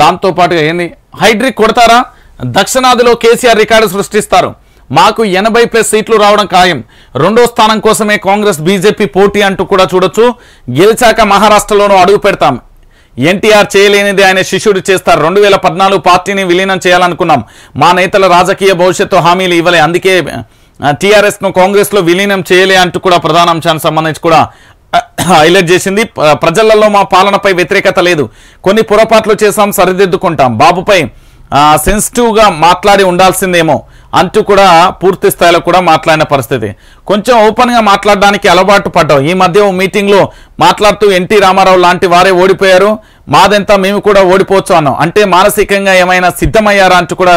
దాంతో పాటుగా ఏంది హైడ్రిక్ కొడతారా దక్షిణాదిలో కేసీఆర్ రికార్డు సృష్టిస్తారు మాకు ఎనభై ప్లస్ సీట్లు రావడం ఖాయం రెండో స్థానం కోసమే కాంగ్రెస్ బీజేపీ పోటీ అంటూ కూడా చూడొచ్చు గెలిచాక మహారాష్ట్రలోనూ అడుగు పెడతాం ఎన్టీఆర్ చేయలేనిది ఆయన శిష్యుడు చేస్తారు రెండు వేల పద్నాలుగు పార్టీని విలీనం చేయాలనుకున్నాం మా నేతల రాజకీయ భవిష్యత్తు హామీలు ఇవ్వలే అందుకే టీఆర్ఎస్ను కాంగ్రెస్లో విలీనం చేయలే అంటూ కూడా ప్రధాన అంశానికి సంబంధించి కూడా హైలైట్ చేసింది ప్రజలలో మా పాలనపై వ్యతిరేకత లేదు కొన్ని పొరపాట్లు చేసాం సరిదిద్దుకుంటాం బాబుపై సెన్సిటివ్గా మాట్లాడి ఉండాల్సిందేమో అంటూ కూడా పూర్తి స్థాయిలో కూడా మాట్లాడిన పరిస్థితి కొంచెం ఓపెన్గా మాట్లాడడానికి అలవాటు పడ్డావు ఈ మధ్య మీటింగ్లో మాట్లాడుతూ ఎన్టీ రామారావు లాంటి వారే ఓడిపోయారు మాదంతా మేము కూడా ఓడిపోవచ్చు అన్నాం అంటే మానసికంగా ఏమైనా సిద్ధమయ్యారా అంటూ కూడా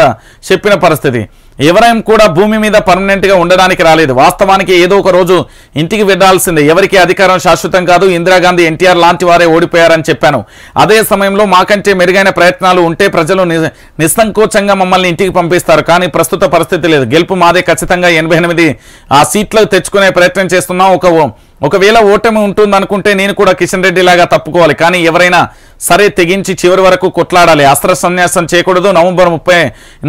చెప్పిన పరిస్థితి ఎవరేం కూడా భూమి మీద పర్మనెంట్గా ఉండడానికి రాలేదు వాస్తవానికి ఏదో ఒక రోజు ఇంటికి వెళ్లాల్సిందే ఎవరికి అధికారం శాశ్వతం కాదు ఇందిరాగాంధీ ఎన్టీఆర్ లాంటి వారే ఓడిపోయారని చెప్పాను అదే సమయంలో మాకంటే మెరుగైన ప్రయత్నాలు ఉంటే ప్రజలు నిస్సంకోచంగా మమ్మల్ని ఇంటికి పంపిస్తారు కానీ ప్రస్తుత పరిస్థితి లేదు గెలుపు మాదే ఖచ్చితంగా ఎనభై ఆ సీట్లు తెచ్చుకునే ప్రయత్నం చేస్తున్నాం ఒక ఒకవేళ ఓటమి ఉంటుందనుకుంటే నేను కూడా కిషన్ రెడ్డి లాగా తప్పుకోవాలి కానీ ఎవరైనా సరే తెగించి చివరి వరకు కొట్లాడాలి అస్త్ర సన్యాసం చేయకూడదు నవంబర్ ముప్పై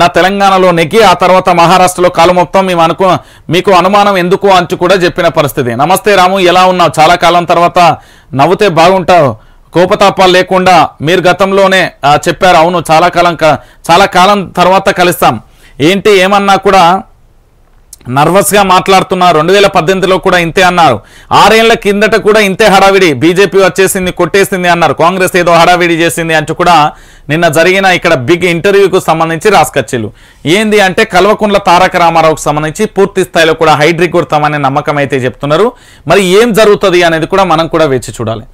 నా తెలంగాణలో నెగ్గి ఆ తర్వాత తర్వాత మహారాష్ట్రలో కాలు మొత్తం మేము అనుకు మీకు అనుమానం ఎందుకు అంటూ కూడా చెప్పిన పరిస్థితి నమస్తే రాము ఎలా ఉన్నావు చాలా కాలం తర్వాత నవ్వుతే బాగుంటావు కోపతాపాలు లేకుండా మీరు గతంలోనే చెప్పారు అవును చాలా కాలం చాలా కాలం తర్వాత కలుస్తాం ఏంటి ఏమన్నా కూడా నర్వస్గా మాట్లాడుతున్నారు రెండు వేల పద్దెనిమిదిలో కూడా ఇంతే అన్నారు ఆరేళ్ల కిందట కూడా ఇంతే హడావిడి బీజేపీ వచ్చేసింది కొట్టేసింది అన్నారు కాంగ్రెస్ ఏదో హడావిడి చేసింది అంటూ కూడా నిన్న జరిగిన ఇక్కడ బిగ్ ఇంటర్వ్యూకు సంబంధించి రాసుకచ్చిలు ఏంది అంటే కల్వకుండ్ల తారక రామారావుకు సంబంధించి పూర్తి స్థాయిలో కూడా హైడ్రీ కొడతామనే నమ్మకం అయితే చెప్తున్నారు మరి ఏం జరుగుతుంది అనేది కూడా మనం కూడా వేచి చూడాలి